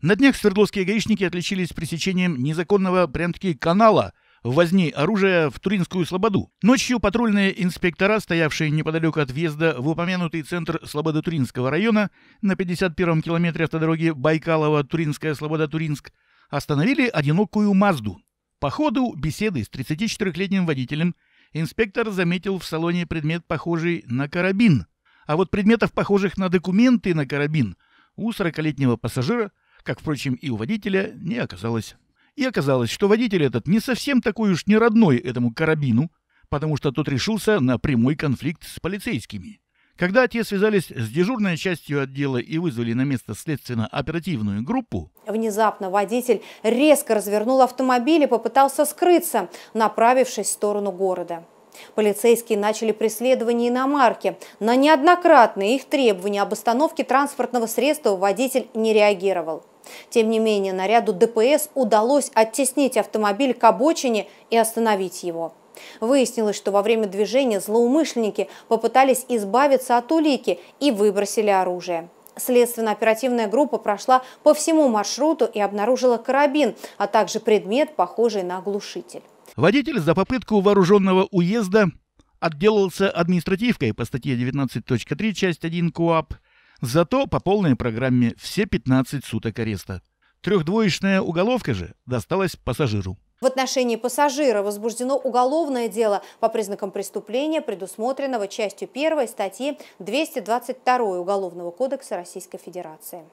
На днях свердловские гаишники отличились пресечением незаконного прям-таки канала – возни оружия в Туринскую Слободу. Ночью патрульные инспектора, стоявшие неподалеку от въезда в упомянутый центр Слободо-Туринского района на 51-м километре автодороги Байкалова-Туринская Слобода-Туринск, остановили одинокую «Мазду». По ходу беседы с 34-летним водителем инспектор заметил в салоне предмет, похожий на карабин. А вот предметов, похожих на документы на карабин, у 40-летнего пассажира – как, впрочем, и у водителя, не оказалось. И оказалось, что водитель этот не совсем такой уж не родной этому карабину, потому что тот решился на прямой конфликт с полицейскими. Когда те связались с дежурной частью отдела и вызвали на место следственно-оперативную группу... Внезапно водитель резко развернул автомобиль и попытался скрыться, направившись в сторону города. Полицейские начали преследование иномарки. На неоднократные их требования об остановке транспортного средства водитель не реагировал. Тем не менее, наряду ДПС удалось оттеснить автомобиль к обочине и остановить его. Выяснилось, что во время движения злоумышленники попытались избавиться от улики и выбросили оружие. Следственно-оперативная группа прошла по всему маршруту и обнаружила карабин, а также предмет, похожий на глушитель. Водитель за попытку вооруженного уезда отделался административкой по статье 19.3 часть 1 КУАП – Зато по полной программе все 15 суток ареста. Трехдвоечная уголовка же досталась пассажиру. В отношении пассажира возбуждено уголовное дело по признакам преступления, предусмотренного частью 1 статьи 222 Уголовного кодекса Российской Федерации.